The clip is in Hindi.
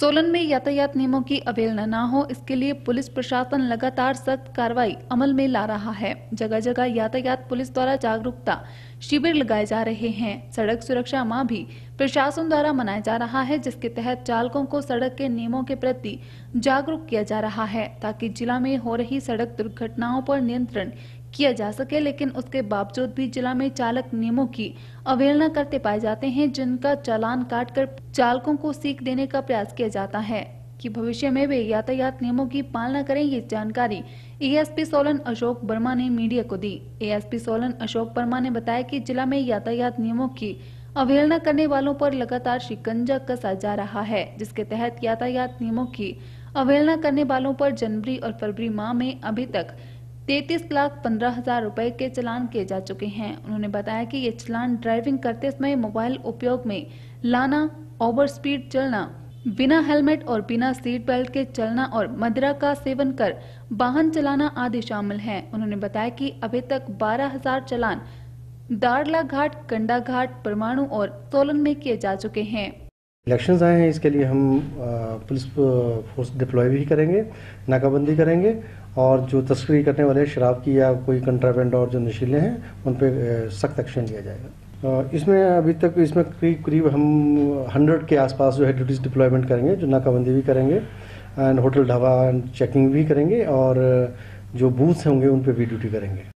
सोलन में यातायात नियमों की अवहेलना न हो इसके लिए पुलिस प्रशासन लगातार सख्त कार्रवाई अमल में ला रहा है जगह जगह यातायात पुलिस द्वारा जागरूकता शिविर लगाए जा रहे हैं सड़क सुरक्षा माह भी प्रशासन द्वारा मनाया जा रहा है जिसके तहत चालकों को सड़क के नियमों के प्रति जागरूक किया जा रहा है ताकि जिला में हो रही सड़क दुर्घटनाओं पर नियंत्रण किया जा सके लेकिन उसके बावजूद भी जिला में चालक नियमों की अवहेलना करते पाए जाते हैं जिनका चालान काटकर चालकों को सीख देने का प्रयास किया जाता है कि भविष्य में वे यातायात नियमों की पालना करें ये जानकारी एएसपी सोलन अशोक वर्मा ने मीडिया को दी एएसपी सोलन अशोक वर्मा ने बताया कि जिला में यातायात नियमों की अवहेलना करने वालों पर लगातार शिकंजा कसा जा रहा है जिसके तहत यातायात नियमों की अवहेलना करने वालों पर जनवरी और फरवरी माह में अभी तक तैतीस लाख पंद्रह हजार रुपए के चलान किए जा चुके हैं उन्होंने बताया कि ये चलान ड्राइविंग करते समय मोबाइल उपयोग में लाना ओवर स्पीड चलना बिना हेलमेट और बिना सीट बेल्ट के चलना और मदिरा का सेवन कर वाहन चलाना आदि शामिल है उन्होंने बताया कि अभी तक 12,000 चलान दारला घाट कंडा घाट परमाणु और सोलन में किए जा चुके हैं इलेक्शंस आए हैं इसके लिए हम पुलिस फोर्स डिप्लॉय भी करेंगे नाकाबंदी करेंगे और जो तस्करी करने वाले शराब की या कोई कंट्राबेंड और जो नशीले हैं उन पर सख्त एक्शन लिया जाएगा इसमें अभी तक इसमें करीब करीब हम हंड्रेड के आसपास जो है ड्यूटीज डिप्लॉयमेंट करेंगे जो नाकाबंदी भी करेंगे एंड होटल ढाबा चेकिंग भी करेंगे और जो बूथ्स होंगे उन पर भी ड्यूटी करेंगे